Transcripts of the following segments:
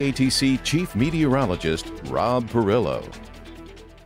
ATC Chief Meteorologist Rob Perillo.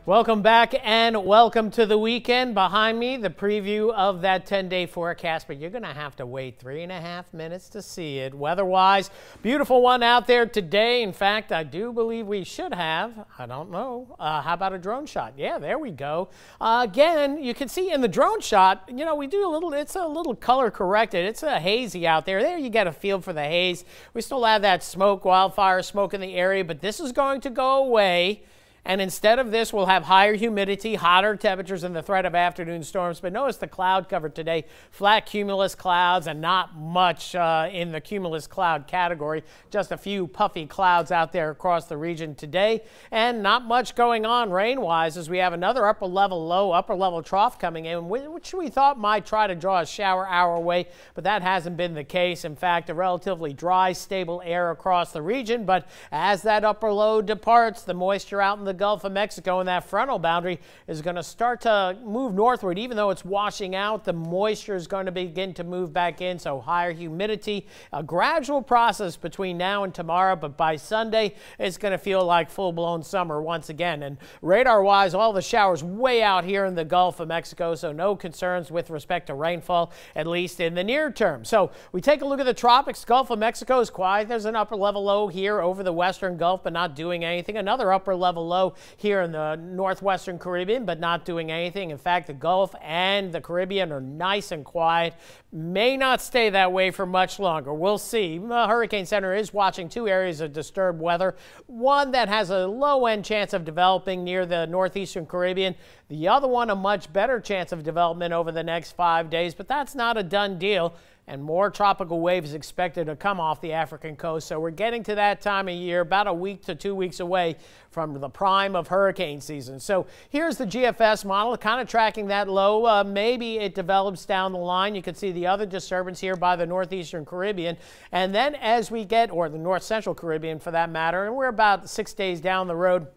Welcome back and welcome to the weekend. Behind me, the preview of that 10 day forecast, but you're going to have to wait three and a half minutes to see it. Weather wise, beautiful one out there today. In fact, I do believe we should have, I don't know, uh, how about a drone shot? Yeah, there we go. Uh, again, you can see in the drone shot, you know, we do a little, it's a little color corrected. It's a hazy out there. There you get a feel for the haze. We still have that smoke, wildfire smoke in the area, but this is going to go away. And instead of this, we'll have higher humidity, hotter temperatures, and the threat of afternoon storms. But notice the cloud cover today flat cumulus clouds and not much uh, in the cumulus cloud category. Just a few puffy clouds out there across the region today. And not much going on rain wise as we have another upper level low, upper level trough coming in, which we thought might try to draw a shower our way, but that hasn't been the case. In fact, a relatively dry, stable air across the region. But as that upper low departs, the moisture out in the Gulf of Mexico, and that frontal boundary is going to start to move northward. Even though it's washing out, the moisture is going to begin to move back in, so higher humidity. A gradual process between now and tomorrow, but by Sunday, it's going to feel like full-blown summer once again. And radar-wise, all the showers way out here in the Gulf of Mexico, so no concerns with respect to rainfall, at least in the near term. So we take a look at the tropics. Gulf of Mexico is quiet. There's an upper level low here over the western Gulf, but not doing anything. Another upper level low here in the northwestern Caribbean, but not doing anything. In fact, the Gulf and the Caribbean are nice and quiet. May not stay that way for much longer. We'll see. The uh, Hurricane Center is watching two areas of disturbed weather. One that has a low end chance of developing near the northeastern Caribbean. The other one, a much better chance of development over the next five days, but that's not a done deal and more tropical waves expected to come off the African coast. So we're getting to that time of year, about a week to two weeks away from the prime of hurricane season. So here's the GFS model, kind of tracking that low. Uh, maybe it develops down the line. You can see the other disturbance here by the northeastern Caribbean. And then as we get, or the north central Caribbean for that matter, and we're about six days down the road,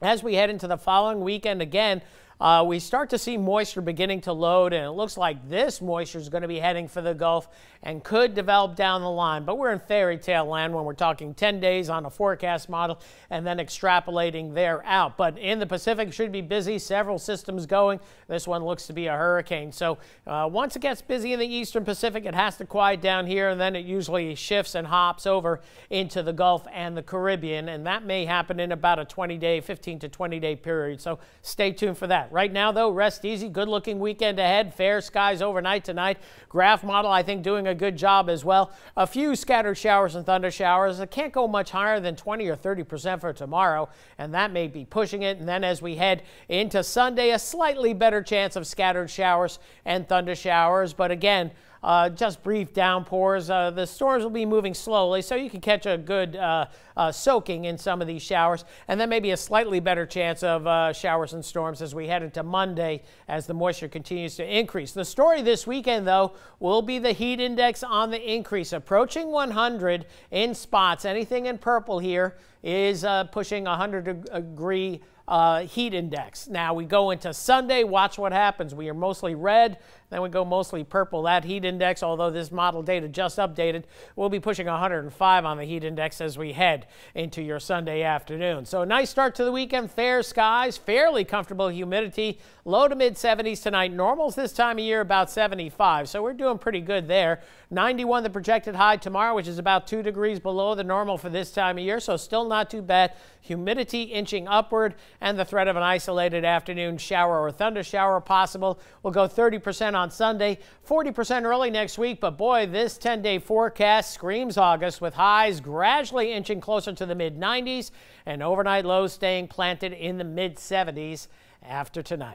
as we head into the following weekend again, uh, we start to see moisture beginning to load, and it looks like this moisture is going to be heading for the Gulf and could develop down the line. But we're in fairy tale land when we're talking 10 days on a forecast model and then extrapolating there out. But in the Pacific, should be busy, several systems going. This one looks to be a hurricane. So uh, once it gets busy in the eastern Pacific, it has to quiet down here, and then it usually shifts and hops over into the Gulf and the Caribbean, and that may happen in about a 20 day, 15 to 20 day period. So stay tuned for that. Right now, though, rest easy. Good looking weekend ahead. Fair skies overnight tonight. Graph model, I think, doing a good job as well. A few scattered showers and thunder showers. It can't go much higher than 20 or 30% for tomorrow, and that may be pushing it. And then as we head into Sunday, a slightly better chance of scattered showers and thunder showers. But again, uh, just brief downpours. Uh, the storms will be moving slowly, so you can catch a good uh, uh, soaking in some of these showers, and then maybe a slightly better chance of uh, showers and storms as we head into Monday as the moisture continues to increase. The story this weekend, though, will be the heat index on the increase, approaching 100 in spots. Anything in purple here is uh, pushing 100 uh, degree uh, heat index. Now we go into Sunday, watch what happens. We are mostly red, then we go mostly purple. That heat index, although this model data just updated, will be pushing 105 on the heat index as we head into your Sunday afternoon. So a nice start to the weekend, fair skies, fairly comfortable humidity, low to mid 70s tonight. Normals this time of year about 75, so we're doing pretty good there. 91 the projected high tomorrow, which is about 2 degrees below the normal for this time of year, so still not too bad. Humidity inching upward and the threat of an isolated afternoon shower or thunder shower possible. We'll go 30% on Sunday, 40% early next week. But boy, this 10 day forecast screams August with highs gradually inching closer to the mid 90s and overnight lows staying planted in the mid 70s after tonight.